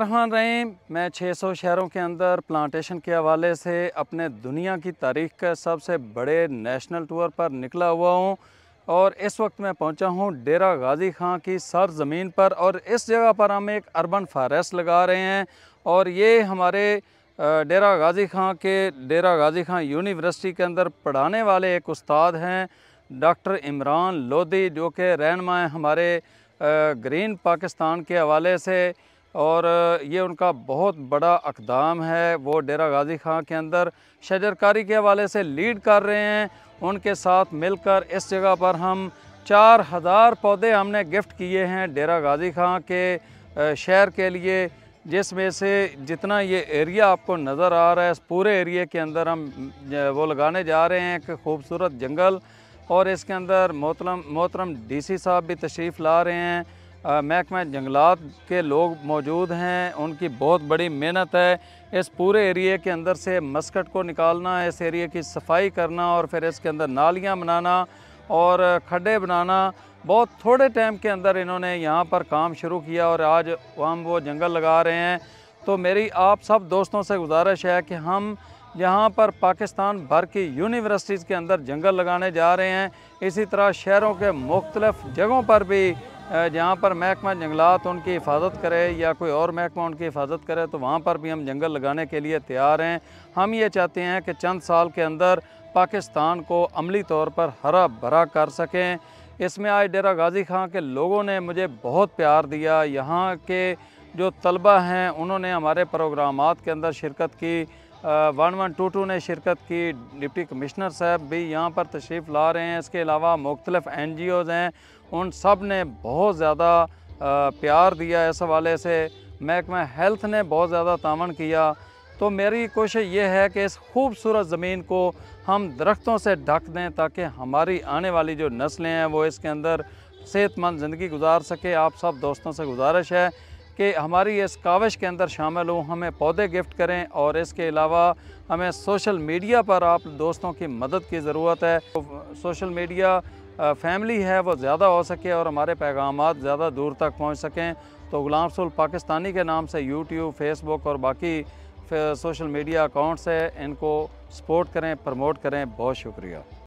رحمان رحیم میں چھ سو شہروں کے اندر پلانٹیشن کے حوالے سے اپنے دنیا کی تاریخ کا سب سے بڑے نیشنل ٹور پر نکلا ہوا ہوں اور اس وقت میں پہنچا ہوں ڈیرا غازی خان کی سر زمین پر اور اس جگہ پر ہم ایک اربن فارسٹ لگا رہے ہیں اور یہ ہمارے ڈیرا غازی خان کے ڈیرا غازی خان یونیورسٹی کے اندر پڑھانے والے ایک استاد ہیں ڈاکٹر عمران لودی جو کہ رہنما ہمارے گرین پاکستان کے حوالے سے اور یہ ان کا بہت بڑا اقدام ہے وہ ڈیرہ غازی خاں کے اندر شجرکاری کے حوالے سے لیڈ کر رہے ہیں ان کے ساتھ مل کر اس جگہ پر ہم چار ہزار پودے ہم نے گفٹ کیے ہیں ڈیرہ غازی خاں کے شہر کے لیے جس میں سے جتنا یہ ایریا آپ کو نظر آ رہا ہے اس پورے ایریے کے اندر ہم وہ لگانے جا رہے ہیں ایک خوبصورت جنگل اور اس کے اندر محترم محترم ڈی سی صاحب بھی تشریف لا رہے ہیں محکمہ جنگلات کے لوگ موجود ہیں ان کی بہت بڑی محنت ہے اس پورے ایریے کے اندر سے مسکٹ کو نکالنا اس ایریے کی صفائی کرنا اور پھر اس کے اندر نالیاں بنانا اور کھڈے بنانا بہت تھوڑے ٹائم کے اندر انہوں نے یہاں پر کام شروع کیا اور آج ہم وہ جنگل لگا رہے ہیں تو میری آپ سب دوستوں سے گزارش ہے کہ ہم یہاں پر پاکستان بھر کی یونیورسٹیز کے اندر جنگل لگانے جا رہے ہیں اسی طرح شہروں کے مختلف جگہوں پر بھی جہاں پر محکمہ جنگلات ان کی حفاظت کرے یا کوئی اور محکمہ ان کی حفاظت کرے تو وہاں پر بھی ہم جنگل لگانے کے لیے تیار ہیں ہم یہ چاہتے ہیں کہ چند سال کے اندر پاکستان کو عملی طور پر ہرا بھرا کر سکیں اس میں آج ڈیرہ غازی خان کے لوگوں نے مجھے بہت پیار دیا یہاں کے جو طلبہ ہیں انہوں نے ہمارے پروگرامات کے اندر شرکت کی ون ون ٹو ٹو نے شرکت کی ڈپٹی کمشنر صاحب بھی یہاں پر تشریف لا رہے ہیں اس کے علاوہ مختلف این جی اوز ہیں ان سب نے بہت زیادہ پیار دیا اس حوالے سے محکمہ ہیلتھ نے بہت زیادہ تعاون کیا تو میری کوشش یہ ہے کہ اس خوبصورت زمین کو ہم درختوں سے ڈھک دیں تاکہ ہماری آنے والی جو نسلیں ہیں وہ اس کے اندر صحت مند زندگی گزار سکے آپ سب دوستوں سے گزارش ہے کہ ہماری اس کاوش کے اندر شامل ہوں ہمیں پودے گفٹ کریں اور اس کے علاوہ ہمیں سوشل میڈیا پر آپ دوستوں کی مدد کی ضرورت ہے سوشل میڈیا فیملی ہے وہ زیادہ ہو سکے اور ہمارے پیغامات زیادہ دور تک پہنچ سکیں تو غلام رسول پاکستانی کے نام سے یوٹیوب فیس بک اور باقی سوشل میڈیا اکاؤنٹس ہے ان کو سپورٹ کریں پرموٹ کریں بہت شکریہ